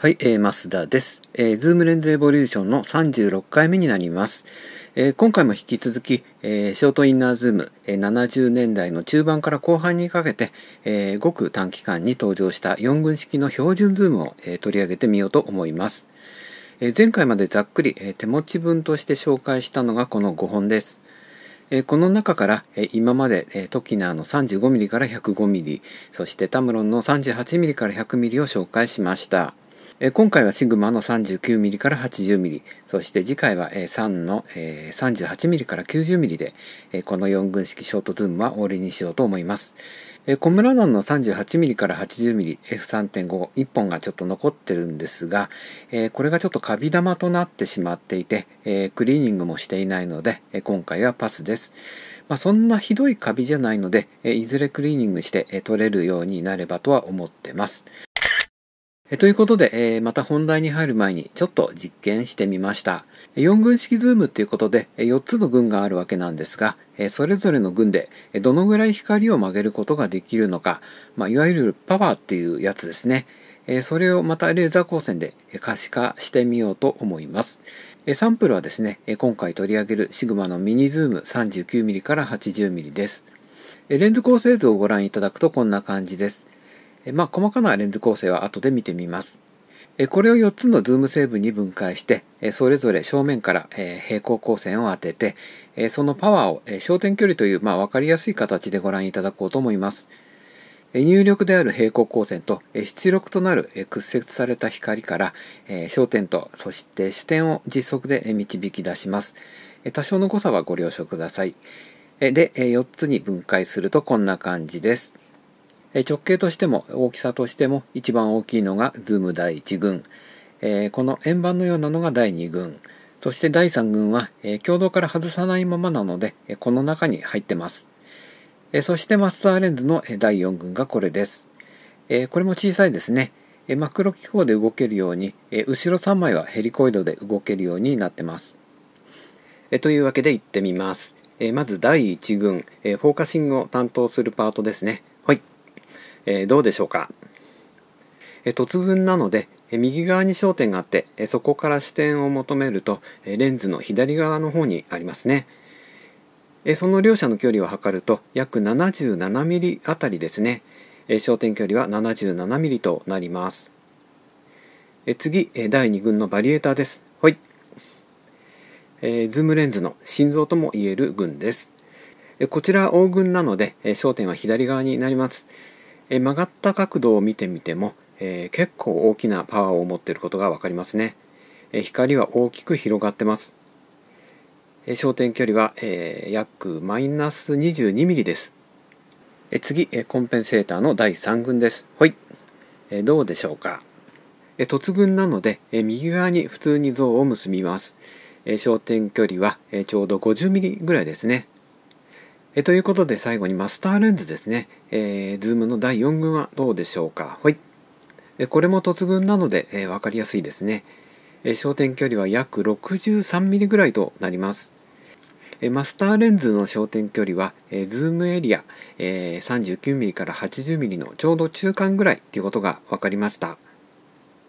はい、えー、増田です、えー。ズームレンズエボリューションの36回目になります。えー、今回も引き続き、えー、ショートインナーズーム、えー、70年代の中盤から後半にかけて、えー、ごく短期間に登場した4軍式の標準ズームを、えー、取り上げてみようと思います。えー、前回までざっくり、えー、手持ち分として紹介したのがこの5本です。えこの中から、え今まで、えトキナーの 35mm から 105mm そしてタムロンの 38mm から 100mm を紹介しました。今回はシグマの 39mm から 80mm そして次回は3の 38mm から 90mm でこの4軍式ショートズームは終わりにしようと思います。コムラノンの 38mm から 80mmF3.51 本がちょっと残ってるんですがこれがちょっとカビ玉となってしまっていてクリーニングもしていないので今回はパスです。まあ、そんなひどいカビじゃないのでいずれクリーニングして取れるようになればとは思ってます。えということで、えまた本題に入る前にちょっと実験してみました。4軍式ズームっていうことで4つの群があるわけなんですが、それぞれの群でどのぐらい光を曲げることができるのか、まあ、いわゆるパワーっていうやつですね。それをまたレーザー光線で可視化してみようと思います。サンプルはですね、今回取り上げるシグマのミニズーム 39mm から 80mm です。レンズ構成図をご覧いただくとこんな感じです。まあ、細かなレンズ構成は後で見てみます。これを4つのズーム成分に分解して、それぞれ正面から平行光線を当てて、そのパワーを焦点距離という、まあ、分かりやすい形でご覧いただこうと思います。入力である平行光線と出力となる屈折された光から焦点とそして視点を実測で導き出します。多少の誤差はご了承ください。で、4つに分解するとこんな感じです。直径としても大きさとしても一番大きいのがズーム第1群、えこの円盤のようなのが第2群そして第3群は、え共同から外さないままなので、えこの中に入ってます、えそしてマスターレンズの、え第4群がこれです、えこれも小さいですね、えマクロ機構で動けるように、え後ろ3枚はヘリコイドで動けるようになってます、えというわけで行ってみます、えまず第1群、えフォーカシングを担当するパートですねはいえどうでしょうか、え突分なのでえ右側に焦点があってえそこから視点を求めるとえレンズの左側の方にありますねえその両者の距離を測ると約7 7ミリあたりですねえ焦点距離は7 7ミリとなりますえ次え第2群のバリエーターですはい、えズームレンズの心臓ともいえる群ですこちら大群なので焦点は左側になりますえ曲がった角度を見てみても、え結構大きなパワーを持っていることが分かりますね、え光は大きく広がってます、え焦点距離は、え約マイナス2 2ミリです、え次、えコンペンセーターの第3群ですはい、えどうでしょうか、え突群なので、え右側に普通に像を結びます、え焦点距離は、えちょうど5 0ミリぐらいですねえということで最後にマスターレンズですね、えー、ズームの第4群はどうでしょうか。はい。これも突群なので、えー、分かりやすいですね。えー、焦点距離は約 63mm ぐらいとなります。えー、マスターレンズの焦点距離は、えー、ズームエリア、えー、39mm から 80mm のちょうど中間ぐらいということが分かりました。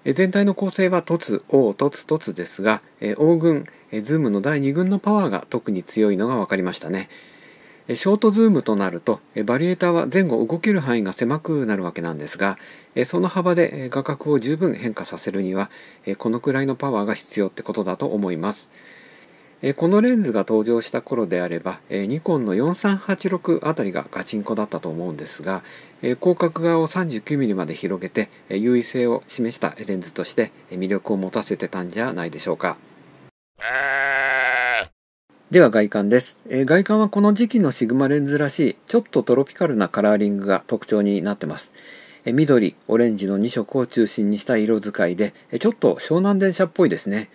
えー、全体の構成は凸、O、凸、凸ですが、えー、O 群、えー、ズームの第2軍のパワーが特に強いのが分かりましたね。ショートズームとなるとバリエーターは前後動ける範囲が狭くなるわけなんですがその幅で画角を十分変化させるにはこのくらいのパワーが必要ってことだと思いますこのレンズが登場した頃であればニコンの4386あたりがガチンコだったと思うんですが広角側を 39mm まで広げて優位性を示したレンズとして魅力を持たせてたんじゃないでしょうか。では外観です、えー、外観はこの時期のシグマレンズらしいちょっとトロピカルなカラーリングが特徴になってます、えー、緑オレンジの2色を中心にした色使いで、えちょっと湘南電車っぽいですね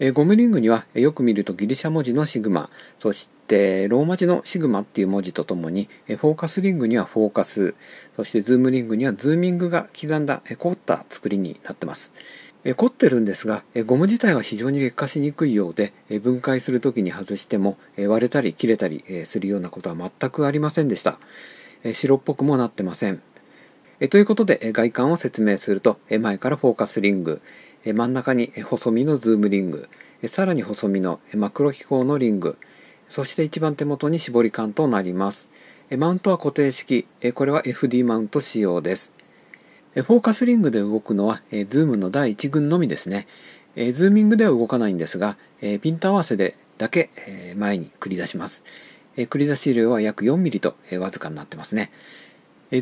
えゴムリングにはよく見るとギリシャ文字のシグマそしてローマ字のシグマっていう文字とともに、えフォーカスリングにはフォーカスそしてズームリングにはズーミングが刻んだ、え凝った作りになってます。凝ってるんですがゴム自体は非常に劣化しにくいようで分解する時に外しても割れたり切れたりするようなことは全くありませんでした白っぽくもなってませんえということで、え外観を説明すると、え前からフォーカスリング、え真ん中に細身のズームリング、えさらに細身のマクロ機構のリング、そして一番手元に絞り感となります。えマウントは固定式、えこれは FD マウント仕様です。フォーカスリングで動くのは、えズームの第1群のみですね。えズーミングでは動かないんですが、えピント合わせでだけ、え前に繰り出します。え繰り出し量は約 4mm と、えわずかになってますね。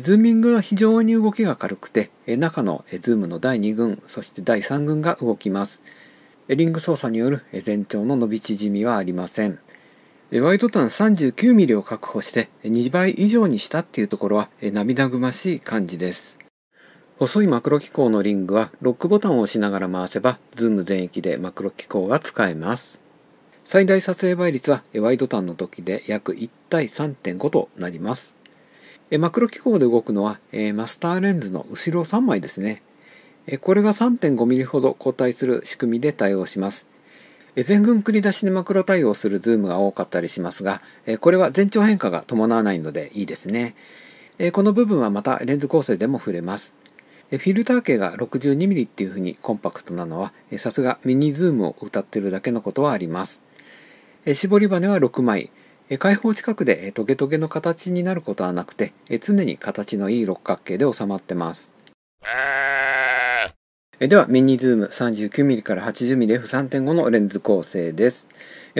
ズーミングは非常に動きが軽くて中のズームの第2群そして第3群が動きますリング操作による全長の伸び縮みはありませんワイドタン 39mm を確保して2倍以上にしたっていうところは涙ぐましい感じです細いマクロ機構のリングはロックボタンを押しながら回せばズーム全域でマクロ機構が使えます最大撮影倍率はワイドタンの時で約1対3.5となりますえマクロ機構で動くのは、えマスターレンズの後ろ3枚ですね。えこれが 3.5mm ほど後退する仕組みで対応します。え全群繰り出しでマクロ対応するズームが多かったりしますが、えこれは全長変化が伴わないのでいいですね。えこの部分はまたレンズ構成でも触れます。フィルター径が 62mm っていうふうにコンパクトなのはさすがミニズームを歌ってるだけのことはあります絞り羽は6枚開放近くでトゲトゲの形になることはなくて常に形のいい六角形で収まってますではミニズーム 39mm から 80mmF3.5 のレンズ構成です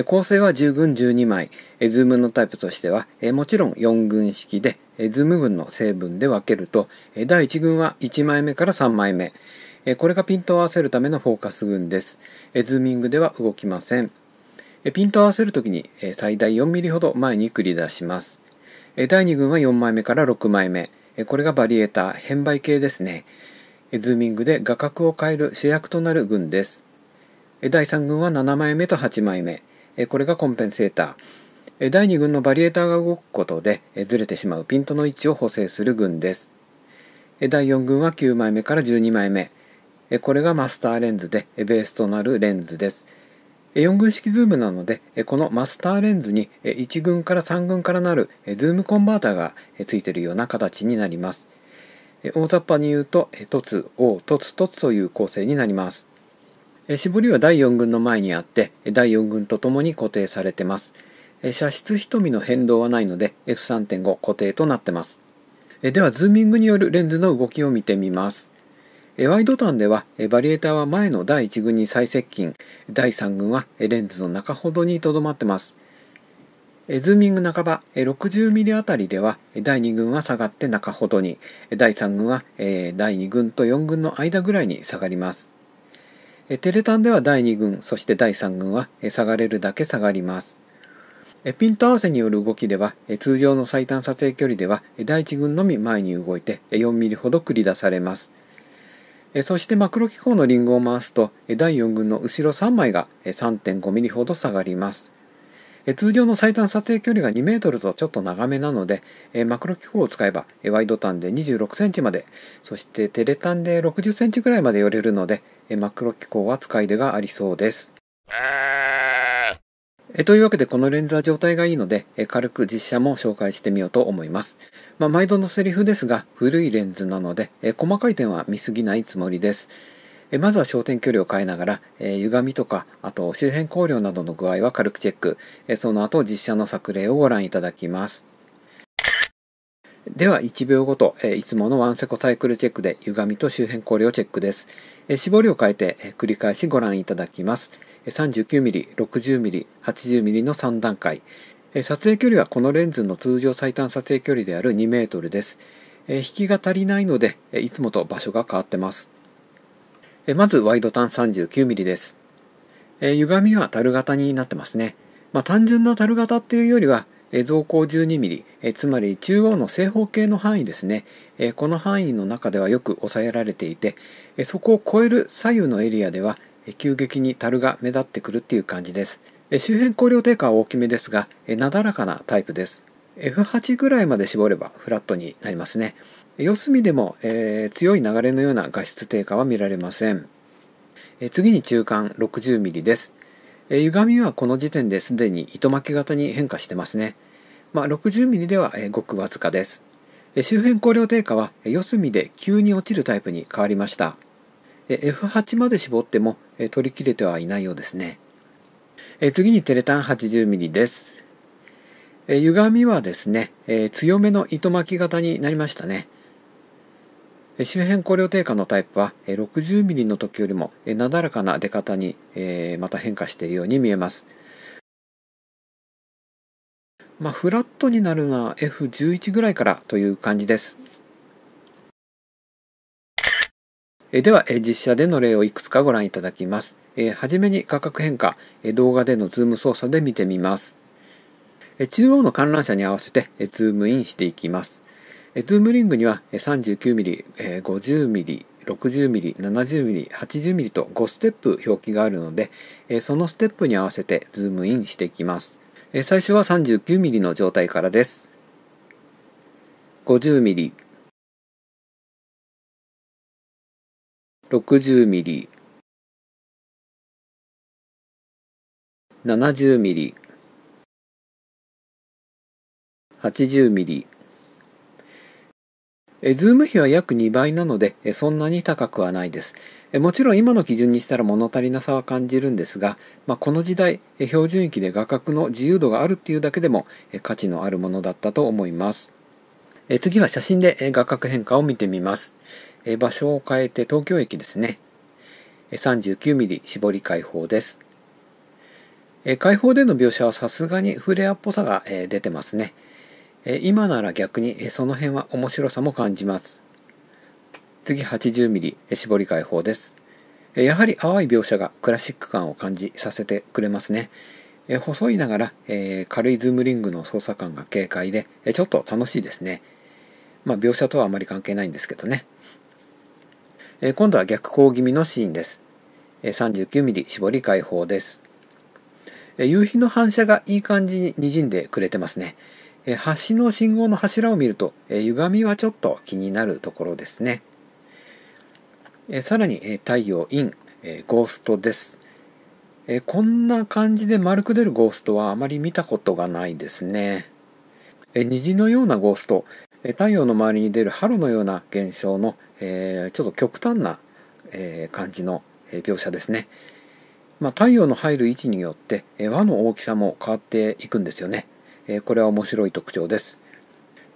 構成は10群12枚ズームのタイプとしてはもちろん4群式でズーム群の成分で分けると第1群は1枚目から3枚目これがピントを合わせるためのフォーカス群ですズーミングでは動きませんピントを合わせる時に最大 4mm ほど前に繰り出します。第2群は4枚目から6枚目。これがバリエーター、変倍系ですね。ズーミングで画角を変える主役となる群です。第3群は7枚目と8枚目。これがコンペンセーター。第2群のバリエーターが動くことでずれてしまうピントの位置を補正する群です。第4群は9枚目から12枚目。これがマスターレンズでベースとなるレンズです。4軍式ズームなのでこのマスターレンズに1軍から3軍からなるズームコンバーターがついているような形になります大雑把に言うと凸 O 凸凸という構成になります絞りは第4軍の前にあって第4軍とともに固定されてます射出瞳の変動はないので F3.5 固定となってますではズーミングによるレンズの動きを見てみますワイドンではバリエーターは前の第1群に最接近第3群はレンズの中ほどにとどまってますズーミング半ば 60mm あたりでは第2群は下がって中ほどに第3群は第2群と4群の間ぐらいに下がりますテレタンでは第2群そして第3群は下がれるだけ下がりますピント合わせによる動きでは通常の最短撮影距離では第1群のみ前に動いて 4mm ほど繰り出されますそしてマクロ機構のリングを回すと第4群の後ろ3枚が3 5ミリほど下がります通常の最短撮影距離が 2m とちょっと長めなのでマクロ機構を使えばワイド端で 26cm までそしてテレ端で 60cm くらいまで寄れるのでマクロ機構は使い手がありそうですというわけでこのレンズは状態がいいので軽く実写も紹介してみようと思いますまあ、毎度のセリフですが古いレンズなので、え細かい点は見すぎないつもりです、えまずは焦点距離を変えながら、え歪みとかあと周辺光量などの具合は軽くチェック、えその後実写の作例をご覧いただきますでは1秒ごと、えいつものワンセコサイクルチェックで歪みと周辺光量チェックです、え絞りを変えて、え繰り返しご覧いただきます 39mm、60mm、80mm の3段階撮影距離はこのレンズの通常最短撮影距離である2 m です。引きが足りないので、いつもと場所が変わってます。まずワイド端 39mm です。歪みは樽型になってますね。まあ、単純な樽型っていうよりは、造高 12mm、つまり中央の正方形の範囲ですね。この範囲の中ではよく抑えられていて、そこを超える左右のエリアでは急激に樽が目立ってくるっていう感じです。周辺光量低下は大きめですがなだらかなタイプです F8 ぐらいまで絞ればフラットになりますね四隅でも、えー、強い流れのような画質低下は見られません、えー、次に中間 60mm です、えー、歪みはこの時点ですでに糸巻き型に変化してますね、まあ、60mm では、えー、ごくわずかです、えー、周辺光量低下は四隅で急に落ちるタイプに変わりました、えー、F8 まで絞っても、えー、取り切れてはいないようですねえ次にテレタン 80mm です、え歪みはですね、え強めの糸巻き型になりましたねえ周辺光量低下のタイプはえ 60mm の時よりもえなだらかな出方にえまた変化しているように見えます。まあ、フラットになるのは F11 ぐらいからという感じです。えでは実写での例をいくつかご覧いただきます。えー、初めに価格変化、えー、動画でのズーム操作で見てみます。えー、中央の観覧車に合わせて、えー、ズームインしていきます。えー、ズームリングには 39mm、え 50mm、60mm、70mm、80mm と5ステップ表記があるので、えー、そのステップに合わせてズームインしていきます。えー、最初は 39mm の状態からです。50mm、60mm、70ミリ80ミリズーム比は約2倍なのでそんなに高くはないですもちろん今の基準にしたら物足りなさは感じるんですが、まあ、この時代標準域で画角の自由度があるっていうだけでも価値のあるものだったと思います次は写真で画角変化を見てみます場所を変えて東京駅ですね 39mm 絞り開放ですえ解放での描写はさすがにフレアっぽさが、え出てますね、え今なら逆に、えその辺は面白さも感じます次 80mm 絞り解放ですえやはり淡い描写がクラシック感を感じさせてくれますねえ細いながら、え軽いズームリングの操作感が軽快でえちょっと楽しいですねまあ描写とはあまり関係ないんですけどねえ今度は逆光気味のシーンです 39mm 絞り解放です夕日の反射がいい感じに滲んでくれてますね。橋の信号の柱を見ると歪みはちょっと気になるところですね。さらに太陽インゴーストです。こんな感じで丸く出るゴーストはあまり見たことがないですね。虹のようなゴースト太陽の周りに出るハロのような現象のちょっと極端な感じの描写ですね。まあ、太陽の入る位置によって輪の大きさも変わっていくんですよね。これは面白い特徴です。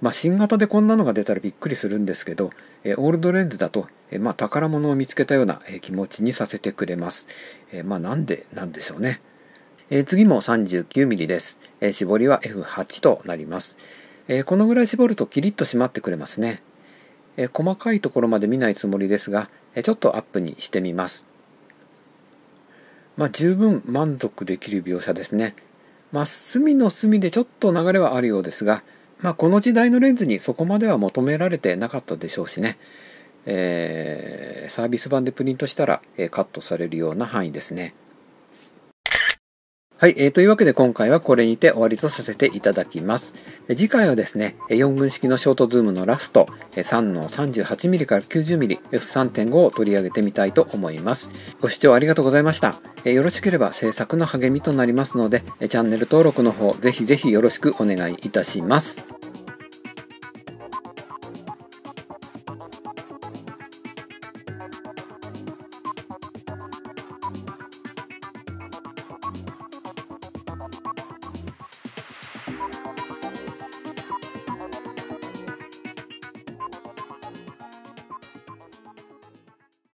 まあ、新型でこんなのが出たらびっくりするんですけど、えオールドレンズだと、えまあ、宝物を見つけたような、え気持ちにさせてくれます。えまあ、なんでなんでしょうね。え次も 39mm です、え絞りは F8 となります、えこのぐらい絞るとキリッと締まってくれますね。え細かいところまで見ないつもりですが、えちょっとアップにしてみます。まあ、十分満足できる描写ですね。まあ、隅の隅でちょっと流れはあるようですが、まあ、この時代のレンズにそこまでは求められてなかったでしょうしね、えー、サービス版でプリントしたら、えカットされるような範囲ですね。はい、えー、というわけで今回はこれにて終わりとさせていただきます。次回はですね、4軍式のショートズームのラスト、3の 38mm から 90mm、F3.5 を取り上げてみたいと思います。ご視聴ありがとうございました。よろしければ制作の励みとなりますので、チャンネル登録の方、ぜひぜひよろしくお願いいたします。